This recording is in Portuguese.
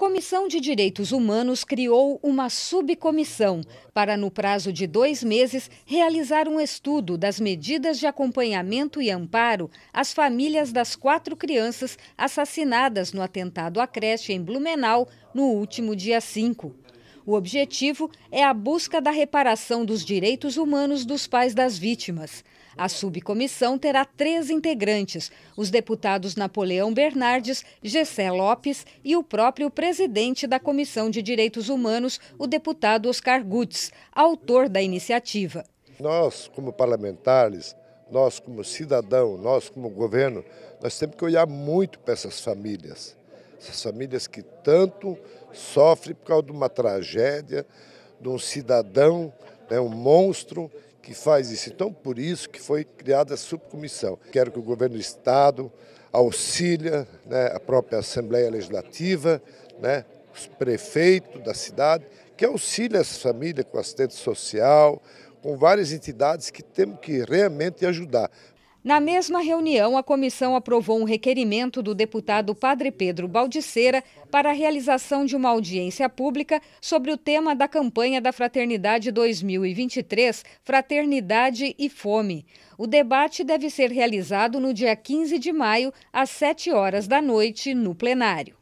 Comissão de Direitos Humanos criou uma subcomissão para, no prazo de dois meses, realizar um estudo das medidas de acompanhamento e amparo às famílias das quatro crianças assassinadas no atentado à creche em Blumenau no último dia 5. O objetivo é a busca da reparação dos direitos humanos dos pais das vítimas. A subcomissão terá três integrantes: os deputados Napoleão Bernardes, Gessé Lopes e o próprio presidente da Comissão de Direitos Humanos, o deputado Oscar Gutz, autor da iniciativa. Nós, como parlamentares, nós como cidadão, nós como governo, nós temos que olhar muito para essas famílias essas famílias que tanto sofrem por causa de uma tragédia, de um cidadão, né, um monstro que faz isso. Então, por isso que foi criada a subcomissão. Quero que o governo do Estado auxilia né, a própria Assembleia Legislativa, né, os prefeitos da cidade, que auxilie essa família com assistente social, com várias entidades que temos que realmente ajudar. Na mesma reunião, a comissão aprovou um requerimento do deputado Padre Pedro Baldiceira para a realização de uma audiência pública sobre o tema da campanha da Fraternidade 2023, Fraternidade e Fome. O debate deve ser realizado no dia 15 de maio, às 7 horas da noite, no plenário.